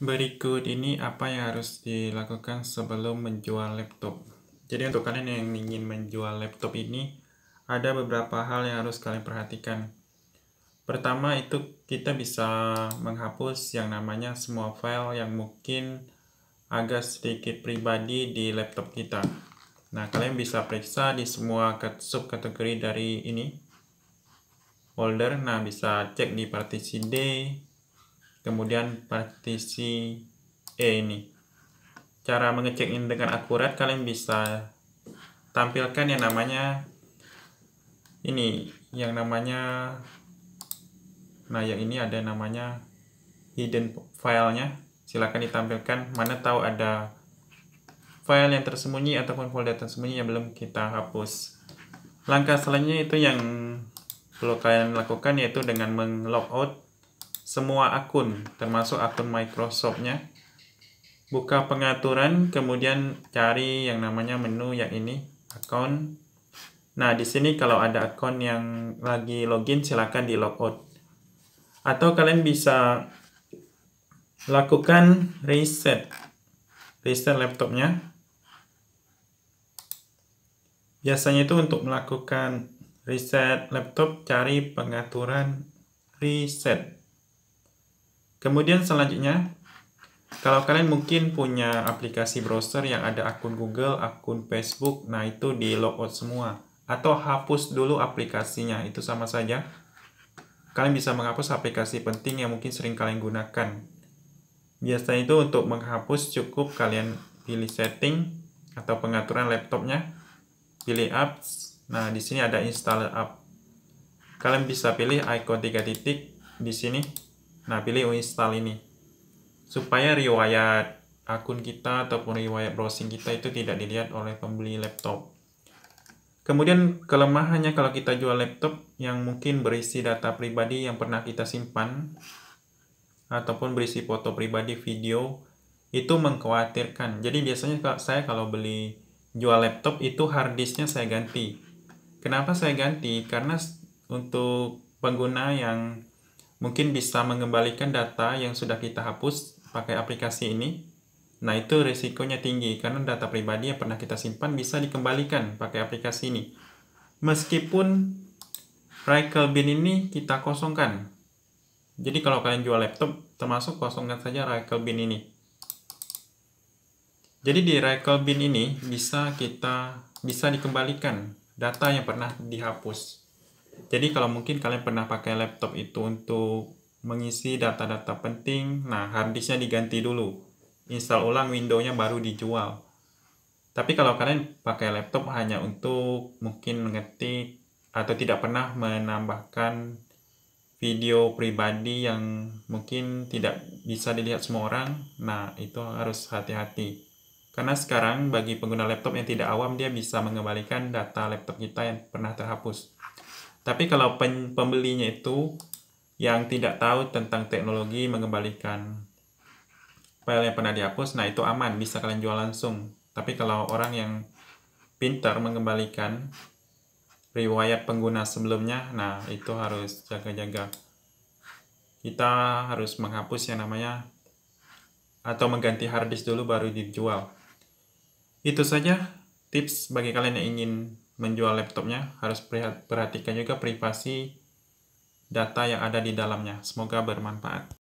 Berikut ini apa yang harus dilakukan sebelum menjual laptop. Jadi untuk kalian yang ingin menjual laptop ini, ada beberapa hal yang harus kalian perhatikan. Pertama itu kita bisa menghapus yang namanya semua file yang mungkin agak sedikit pribadi di laptop kita. Nah, kalian bisa periksa di semua subkategori dari ini folder. Nah, bisa cek di partisi D, kemudian partisi E ini. Cara mengecek ini dengan akurat, kalian bisa tampilkan yang namanya ini, yang namanya nah yang ini ada namanya hidden filenya silahkan ditampilkan mana tahu ada file yang tersembunyi ataupun folder tersembunyi yang belum kita hapus langkah selanjutnya itu yang perlu kalian lakukan yaitu dengan meng out semua akun, termasuk akun Microsoftnya. Buka pengaturan, kemudian cari yang namanya menu yang ini, account. Nah, di sini kalau ada akun yang lagi login, silakan di logout. Atau kalian bisa lakukan reset. Reset laptopnya. Biasanya itu untuk melakukan reset laptop, cari pengaturan reset. Kemudian selanjutnya, kalau kalian mungkin punya aplikasi browser yang ada akun Google, akun Facebook, nah itu di logout semua. Atau hapus dulu aplikasinya, itu sama saja. Kalian bisa menghapus aplikasi penting yang mungkin sering kalian gunakan. Biasanya itu untuk menghapus cukup kalian pilih setting atau pengaturan laptopnya, pilih apps, nah di sini ada install app. Kalian bisa pilih icon tiga titik di sini Nah, pilih uninstall ini. Supaya riwayat akun kita ataupun riwayat browsing kita itu tidak dilihat oleh pembeli laptop. Kemudian kelemahannya kalau kita jual laptop yang mungkin berisi data pribadi yang pernah kita simpan ataupun berisi foto pribadi, video itu mengkhawatirkan. Jadi biasanya saya kalau beli jual laptop itu hard disknya saya ganti. Kenapa saya ganti? Karena untuk pengguna yang mungkin bisa mengembalikan data yang sudah kita hapus pakai aplikasi ini. Nah, itu risikonya tinggi karena data pribadi yang pernah kita simpan bisa dikembalikan pakai aplikasi ini. Meskipun Recycle bin ini kita kosongkan. Jadi kalau kalian jual laptop, termasuk kosongkan saja Recycle bin ini. Jadi di Recycle bin ini bisa kita bisa dikembalikan data yang pernah dihapus. Jadi kalau mungkin kalian pernah pakai laptop itu untuk mengisi data-data penting, nah harddisknya diganti dulu. Install ulang Windows-nya baru dijual. Tapi kalau kalian pakai laptop hanya untuk mungkin mengetik atau tidak pernah menambahkan video pribadi yang mungkin tidak bisa dilihat semua orang, nah itu harus hati-hati. Karena sekarang bagi pengguna laptop yang tidak awam dia bisa mengembalikan data laptop kita yang pernah terhapus. Tapi kalau pen, pembelinya itu yang tidak tahu tentang teknologi mengembalikan file yang pernah dihapus, nah itu aman, bisa kalian jual langsung. Tapi kalau orang yang pintar mengembalikan riwayat pengguna sebelumnya, nah itu harus jaga-jaga. Kita harus menghapus yang namanya atau mengganti harddisk dulu baru dijual. Itu saja tips bagi kalian yang ingin menjual laptopnya harus perhatikan juga privasi data yang ada di dalamnya. Semoga bermanfaat.